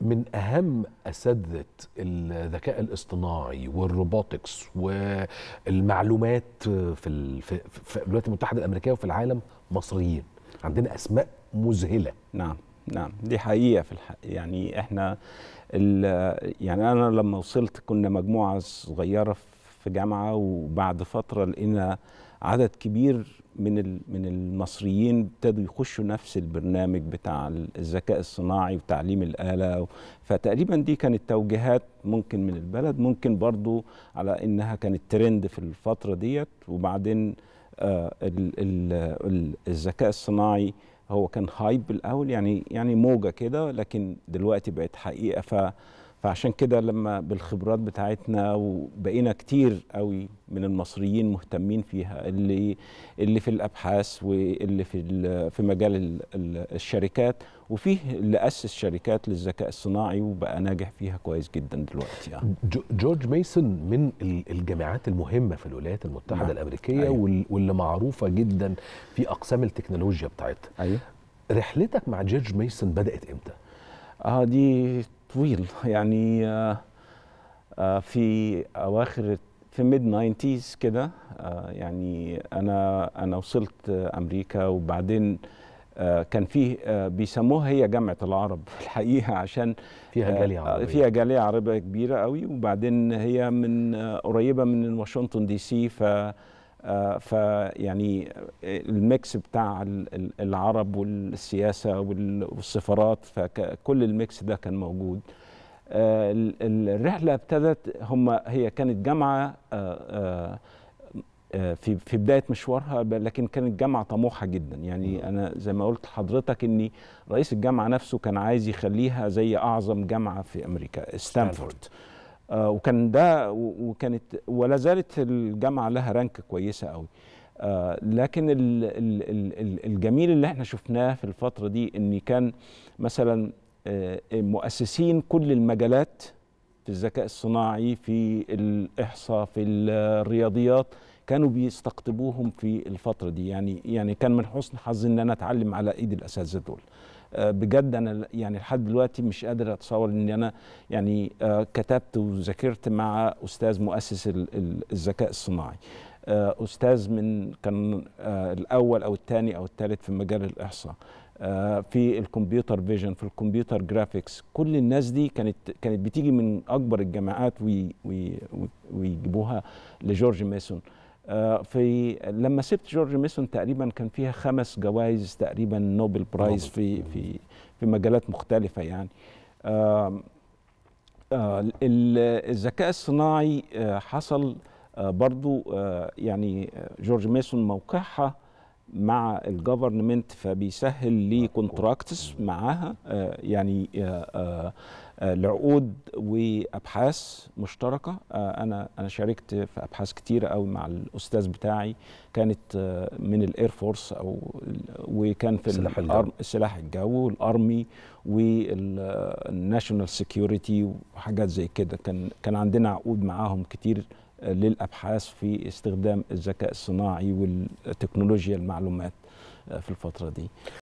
من اهم اساتذه الذكاء الاصطناعي والروبوتكس والمعلومات في في الولايات المتحده الامريكيه وفي العالم مصريين عندنا اسماء مذهله نعم نعم دي حقيقه في الحق يعني احنا يعني انا لما وصلت كنا مجموعه صغيره في جامعه وبعد فتره لقينا عدد كبير من من المصريين ابتدوا يخشوا نفس البرنامج بتاع الذكاء الصناعي وتعليم الآلة فتقريبا دي كانت توجيهات ممكن من البلد ممكن برضو على إنها كانت ترند في الفترة ديت وبعدين آه الذكاء الصناعي هو كان هايب الأول يعني يعني موجة كده لكن دلوقتي بقت حقيقة ف فعشان كده لما بالخبرات بتاعتنا وبقينا كتير قوي من المصريين مهتمين فيها اللي اللي في الابحاث واللي في في مجال الشركات وفيه اللي اسس شركات للذكاء الصناعي وبقى ناجح فيها كويس جدا دلوقتي يعني. جورج ميسون من الجامعات المهمه في الولايات المتحده نعم. الامريكيه أيوه. واللي معروفه جدا في اقسام التكنولوجيا بتاعتها ايوه رحلتك مع جورج ميسون بدات امتى؟ اه دي طويل يعني آه، آه، في اواخر في ميد 90 كده آه، يعني انا انا وصلت امريكا وبعدين كان فيه بيسموها هي جامعه العرب الحقيقه عشان فيها جاليه عربيه فيها جاليه عربيه كبيره قوي وبعدين هي من قريبه من واشنطن دي سي ف آه، فيعني آه، الميكس بتاع العرب والسياسة والسفارات فكل الميكس ده كان موجود آه، الرحلة ابتدت هم هي كانت جامعة في في بدايه مشوارها لكن كانت جامعه طموحه جدا يعني انا زي ما قلت لحضرتك اني رئيس الجامعه نفسه كان عايز يخليها زي اعظم جامعه في امريكا ستانفورد آه، وكان ده وكانت ولا زالت الجامعه لها رانك كويسه قوي آه، لكن الجميل اللي احنا شفناه في الفتره دي ان كان مثلا آه، مؤسسين كل المجالات في الذكاء الصناعي في الاحصاء في الرياضيات كانوا بيستقطبوهم في الفتره دي يعني يعني كان من حسن حظي ان انا اتعلم على ايد الاساتذه دول آه، بجد انا يعني لحد دلوقتي مش قادر اتصور ان انا يعني آه، كتبت وذاكرت مع استاذ مؤسس الذكاء الصناعي آه، استاذ من كان الاول او الثاني او الثالث في مجال الاحصاء في الكمبيوتر فيجن في الكمبيوتر جرافيكس كل الناس دي كانت كانت بتيجي من اكبر الجامعات ويجيبوها لجورج ميسون آه، في لما سبت جورج ميسون تقريبا كان فيها خمس جوائز تقريبا نوبل برايز في في في مجالات مختلفه يعني آه، الذكاء الصناعي آه، حصل برضو يعني جورج ميسون موقعها مع الجفرنمنت فبيسهل لي كونتراكتس معاها آه، يعني العقود آه، آه، وابحاث مشتركه انا انا شاركت في ابحاث كتيره قوي مع الاستاذ بتاعي كانت من الاير فورس او وكان في سلاح الجو. السلاح الجو والارمي والناشونال سيكيورتي وحاجات زي كده كان كان عندنا عقود معاهم كتير للابحاث في استخدام الذكاء الصناعي والتكنولوجيا المعلومات آه، في الفتره دي